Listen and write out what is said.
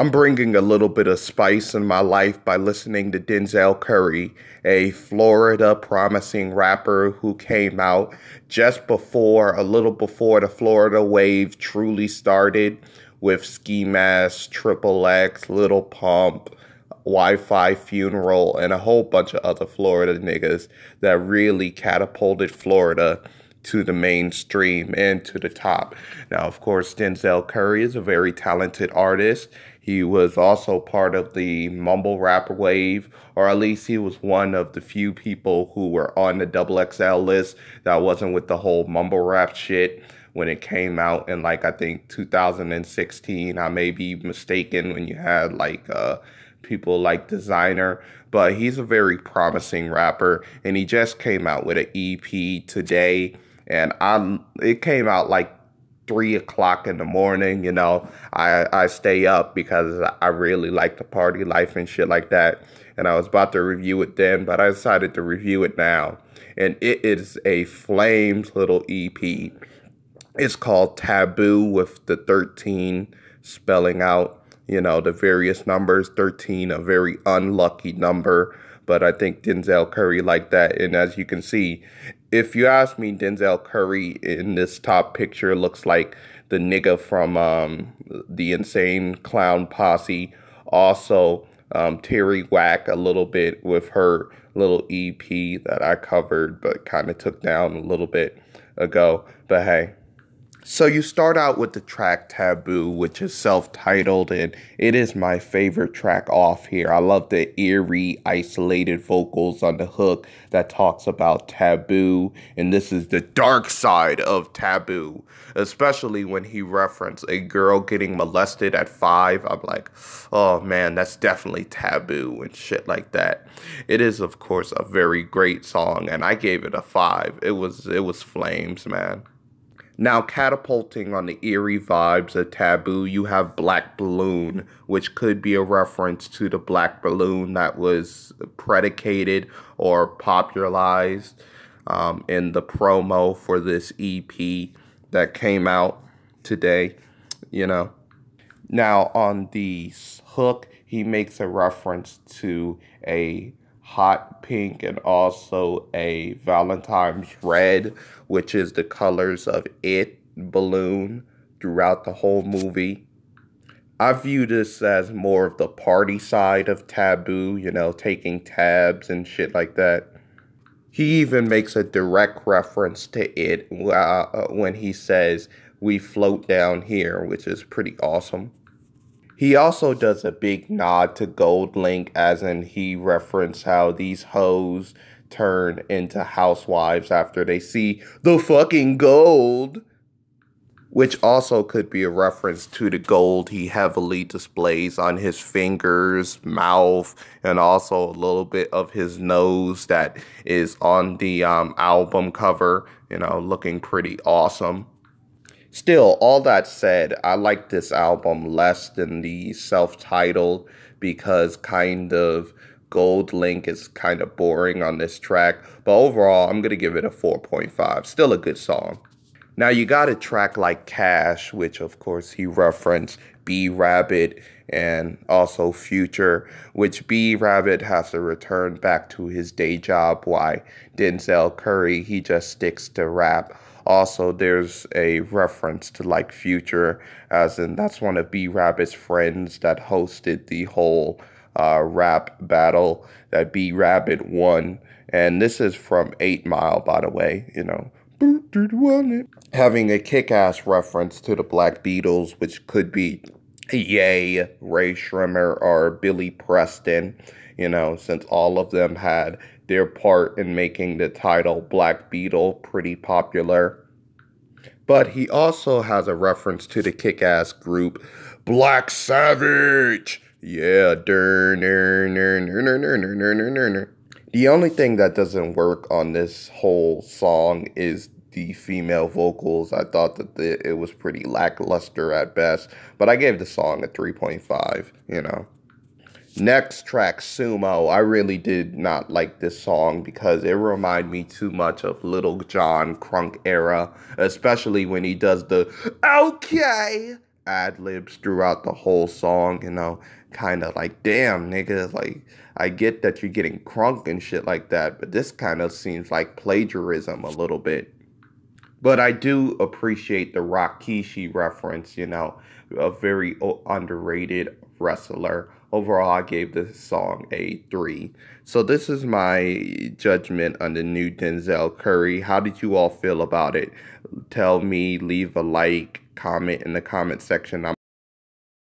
I'm bringing a little bit of spice in my life by listening to Denzel Curry, a Florida promising rapper who came out just before, a little before the Florida wave truly started with Ski Mask, Triple X, Little Pump, Wi Fi Funeral, and a whole bunch of other Florida niggas that really catapulted Florida to the mainstream and to the top. Now, of course, Denzel Curry is a very talented artist. He was also part of the mumble rap wave, or at least he was one of the few people who were on the double XL list that wasn't with the whole mumble rap shit when it came out in like I think 2016. I may be mistaken when you had like uh people like designer but he's a very promising rapper and he just came out with an ep today and I it came out like three o'clock in the morning. You know, I I stay up because I really like the party life and shit like that. And I was about to review it then, but I decided to review it now. And it is a flames little EP. It's called Taboo with the 13 spelling out, you know, the various numbers. 13, a very unlucky number but I think Denzel Curry liked that. And as you can see, if you ask me, Denzel Curry in this top picture looks like the nigga from um, the Insane Clown Posse. Also, um, Terry Whack a little bit with her little EP that I covered, but kind of took down a little bit ago. But hey, so you start out with the track Taboo, which is self-titled and it is my favorite track off here. I love the eerie, isolated vocals on the hook that talks about taboo and this is the dark side of taboo, especially when he referenced a girl getting molested at 5. I'm like, "Oh man, that's definitely taboo and shit like that." It is of course a very great song and I gave it a 5. It was it was flames, man. Now, catapulting on the eerie vibes of Taboo, you have Black Balloon, which could be a reference to the Black Balloon that was predicated or popularized um, in the promo for this EP that came out today, you know. Now, on the hook, he makes a reference to a hot pink and also a Valentine's red, which is the colors of it balloon throughout the whole movie. I view this as more of the party side of Taboo, you know, taking tabs and shit like that. He even makes a direct reference to it uh, when he says, We float down here, which is pretty awesome. He also does a big nod to Gold Link, as in he referenced how these hoes turn into housewives after they see the fucking gold. Which also could be a reference to the gold he heavily displays on his fingers, mouth, and also a little bit of his nose that is on the um, album cover, you know, looking pretty awesome. Still, all that said, I like this album less than the self titled because kind of Gold Link is kind of boring on this track. But overall, I'm going to give it a 4.5. Still a good song. Now, you got a track like Cash, which of course he referenced B Rabbit and also Future, which B Rabbit has to return back to his day job. Why Denzel Curry, he just sticks to rap. Also, there's a reference to like Future, as in that's one of B Rabbit's friends that hosted the whole uh, rap battle that B Rabbit won. And this is from 8 Mile, by the way, you know. Having a kick ass reference to the Black Beatles, which could be Yay, Ray Shrimmer, or Billy Preston, you know, since all of them had their part in making the title Black Beetle pretty popular. But he also has a reference to the kick ass group Black Savage. Yeah, dern, The only thing that doesn't work on this whole song is the female vocals. I thought that the, it was pretty lackluster at best, but I gave the song a 3.5, you know. Next track, Sumo. I really did not like this song because it reminded me too much of Little John Crunk era, especially when he does the okay ad libs throughout the whole song, you know, kind of like, damn, nigga, like, I get that you're getting crunk and shit like that, but this kind of seems like plagiarism a little bit. But I do appreciate the Rakishi reference, you know, a very underrated wrestler Overall, I gave this song a three. So this is my judgment on the new Denzel Curry. How did you all feel about it? Tell me, leave a like, comment in the comment section. I'm